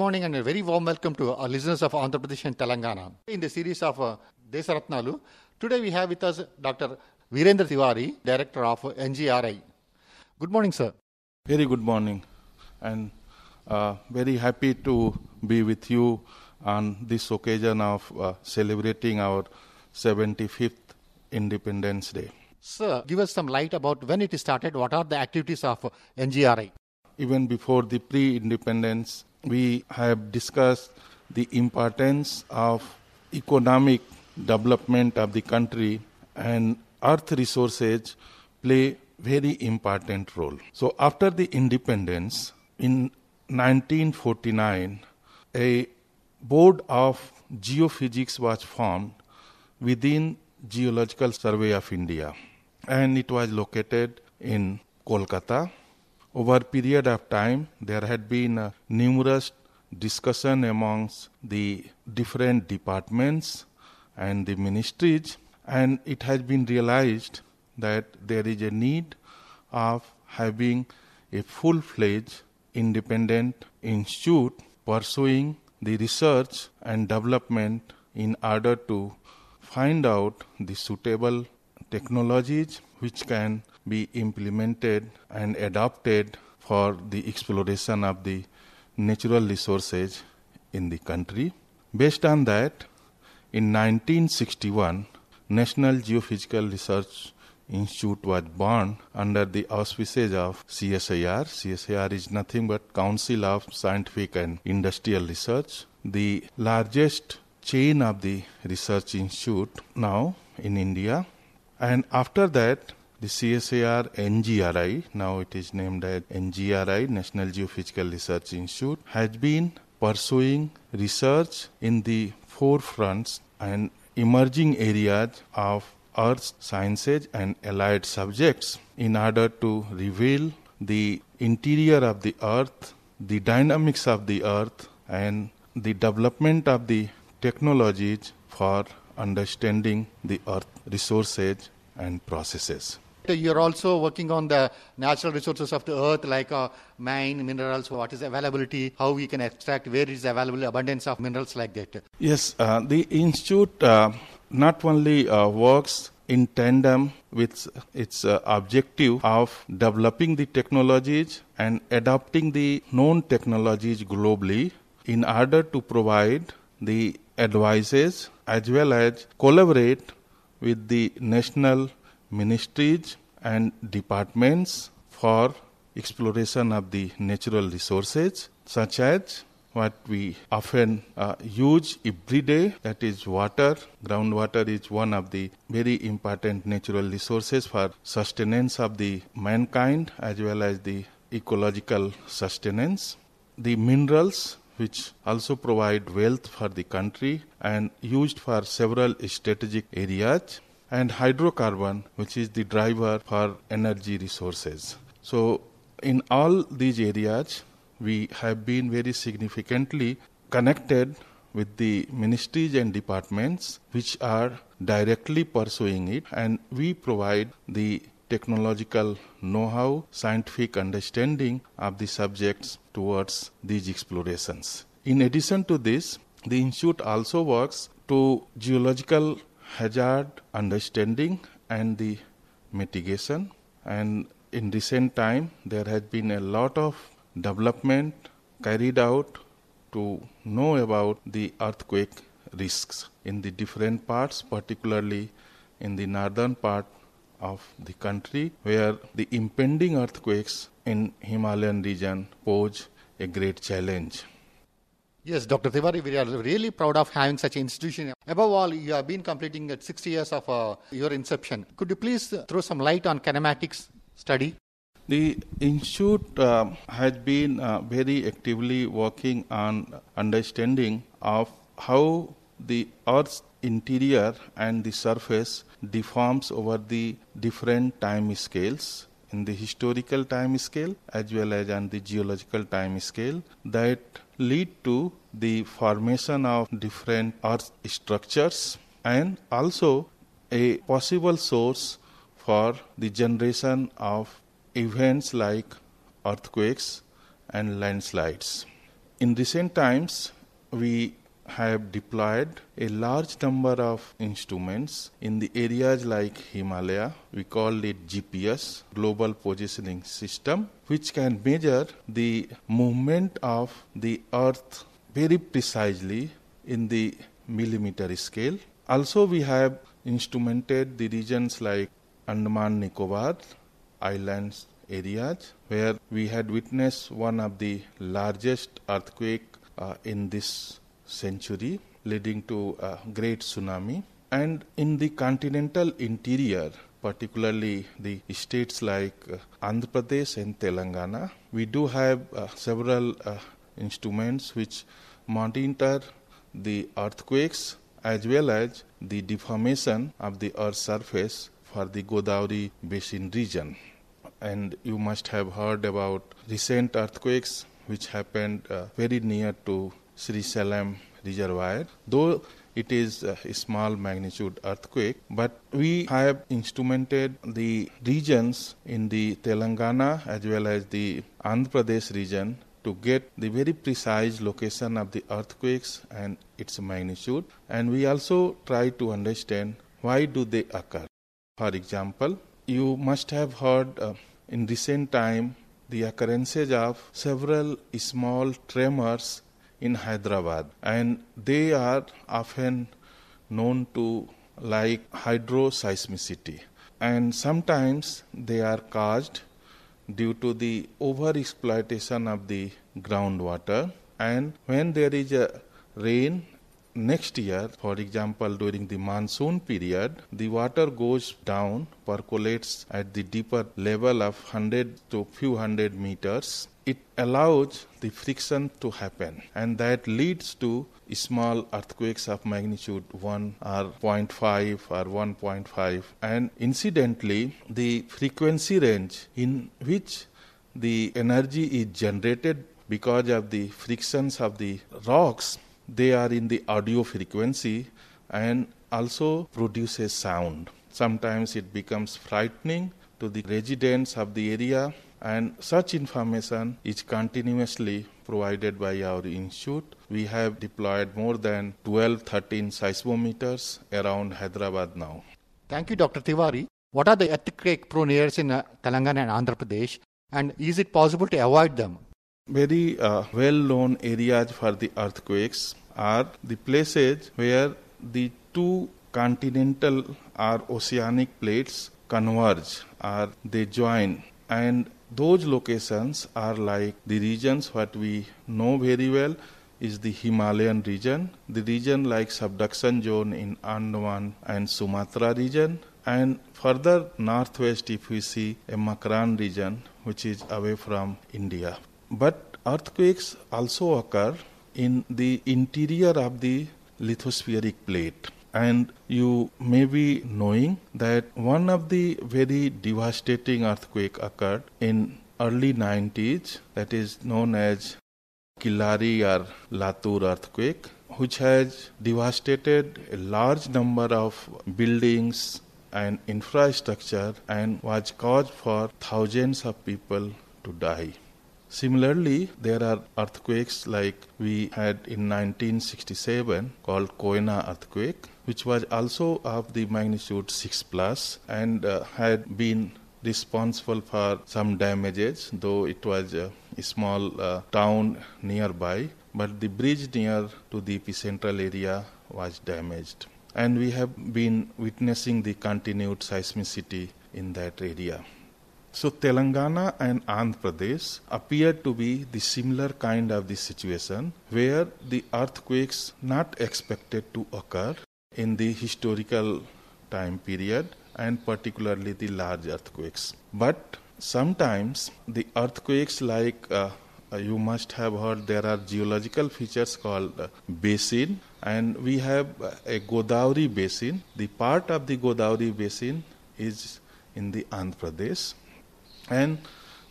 morning and a very warm welcome to our listeners of Andhra Pradesh and Telangana. In the series of uh, Desaratnalu, today we have with us Dr. Virendra Tiwari, Director of NGRI. Good morning, sir. Very good morning, and uh, very happy to be with you on this occasion of uh, celebrating our 75th Independence Day. Sir, give us some light about when it started, what are the activities of NGRI? Even before the pre independence, we have discussed the importance of economic development of the country and earth resources play very important role so after the independence in 1949 a board of geophysics was formed within geological survey of india and it was located in kolkata over a period of time, there had been uh, numerous discussion amongst the different departments and the ministries, and it has been realized that there is a need of having a full-fledged independent institute pursuing the research and development in order to find out the suitable technologies which can be implemented and adopted for the exploration of the natural resources in the country. Based on that, in 1961, National Geophysical Research Institute was born under the auspices of CSIR. CSIR is nothing but Council of Scientific and Industrial Research, the largest chain of the research institute now in India. And after that, the CSAR NGRI, now it is named as NGRI, National Geophysical Research Institute, has been pursuing research in the forefronts and emerging areas of earth sciences and allied subjects in order to reveal the interior of the earth, the dynamics of the earth, and the development of the technologies for understanding the earth resources and processes you're also working on the natural resources of the earth, like uh, mine, minerals, what is availability, how we can extract, where is available abundance of minerals like that. Yes, uh, the institute uh, not only uh, works in tandem with its uh, objective of developing the technologies and adopting the known technologies globally in order to provide the advices as well as collaborate with the national ministries and departments for exploration of the natural resources such as what we often uh, use every day that is water groundwater is one of the very important natural resources for sustenance of the mankind as well as the ecological sustenance the minerals which also provide wealth for the country and used for several strategic areas and hydrocarbon, which is the driver for energy resources. So, in all these areas, we have been very significantly connected with the ministries and departments which are directly pursuing it, and we provide the technological know how, scientific understanding of the subjects towards these explorations. In addition to this, the Institute also works to geological hazard understanding and the mitigation and in recent time there has been a lot of development carried out to know about the earthquake risks in the different parts particularly in the northern part of the country where the impending earthquakes in Himalayan region pose a great challenge Yes, Dr. Tiwari, we are really proud of having such an institution. Above all, you have been completing at 60 years of uh, your inception. Could you please uh, throw some light on kinematics study? The institute uh, has been uh, very actively working on understanding of how the Earth's interior and the surface deforms over the different time scales in the historical time scale as well as on the geological time scale that lead to the formation of different earth structures and also a possible source for the generation of events like earthquakes and landslides. In recent times, we have deployed a large number of instruments in the areas like Himalaya. We call it GPS, Global Positioning System, which can measure the movement of the Earth very precisely in the millimeter scale. Also, we have instrumented the regions like Andaman Nicobar islands areas where we had witnessed one of the largest earthquake uh, in this century leading to a great tsunami and in the continental interior particularly the states like uh, Andhra Pradesh and Telangana we do have uh, several uh, instruments which monitor the earthquakes as well as the deformation of the earth surface for the Godavari basin region. And you must have heard about recent earthquakes which happened uh, very near to Sri Salam reservoir. Though it is a small magnitude earthquake, but we have instrumented the regions in the Telangana as well as the Andhra Pradesh region to get the very precise location of the earthquakes and its magnitude and we also try to understand why do they occur for example you must have heard uh, in recent time the occurrences of several small tremors in hyderabad and they are often known to like hydroseismicity and sometimes they are caused due to the over exploitation of the groundwater and when there is a rain next year for example during the monsoon period the water goes down percolates at the deeper level of 100 to few hundred meters it allows the friction to happen and that leads to small earthquakes of magnitude 1 or 0.5 or 1.5 and incidentally the frequency range in which the energy is generated because of the frictions of the rocks they are in the audio frequency and also produces sound sometimes it becomes frightening to the residents of the area and such information is continuously provided by our institute. We have deployed more than 12 13 seismometers around Hyderabad now. Thank you, Dr. Tiwari. What are the earthquake prone areas in uh, Telangana and Andhra Pradesh, and is it possible to avoid them? Very uh, well known areas for the earthquakes are the places where the two continental or oceanic plates converge or they join and those locations are like the regions what we know very well is the Himalayan region, the region like subduction zone in Andaman and Sumatra region, and further northwest if we see a Makran region which is away from India. But earthquakes also occur in the interior of the lithospheric plate and you may be knowing that one of the very devastating earthquake occurred in early 90s that is known as Killari or Latur earthquake which has devastated a large number of buildings and infrastructure and was cause for thousands of people to die Similarly, there are earthquakes like we had in 1967 called Koina earthquake, which was also of the magnitude 6 plus and uh, had been responsible for some damages, though it was a small uh, town nearby. But the bridge near to the epicentral area was damaged. And we have been witnessing the continued seismicity in that area. So Telangana and Andhra Pradesh appear to be the similar kind of the situation where the earthquakes not expected to occur in the historical time period and particularly the large earthquakes. But sometimes the earthquakes like uh, you must have heard there are geological features called uh, basin and we have a Godavari basin. The part of the Godavari basin is in the Andhra Pradesh and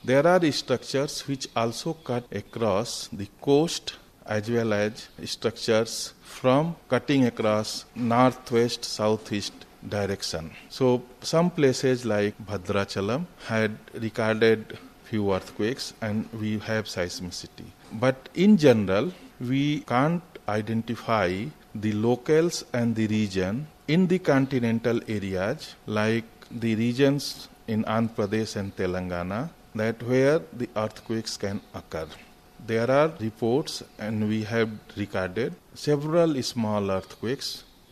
there are structures which also cut across the coast as well as structures from cutting across northwest southeast direction. So some places like Bhadrachalam had recorded few earthquakes and we have seismicity. But in general, we can't identify the locales and the region in the continental areas like the regions in Andhra Pradesh and Telangana that where the earthquakes can occur. There are reports and we have recorded several small earthquakes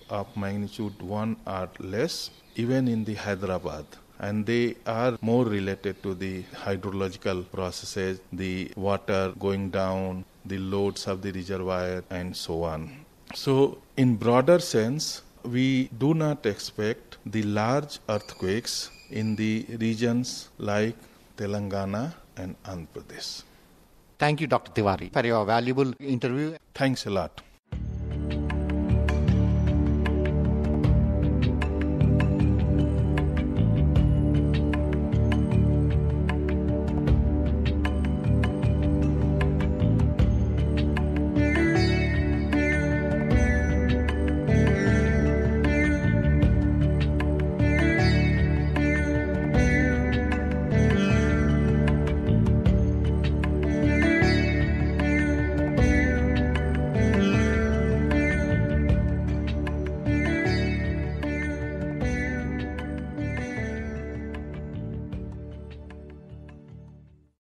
of magnitude 1 or less even in the Hyderabad and they are more related to the hydrological processes, the water going down, the loads of the reservoir, and so on. So, in broader sense, we do not expect the large earthquakes in the regions like Telangana and Andhra Pradesh. Thank you, Dr. Tiwari, for your valuable interview. Thanks a lot.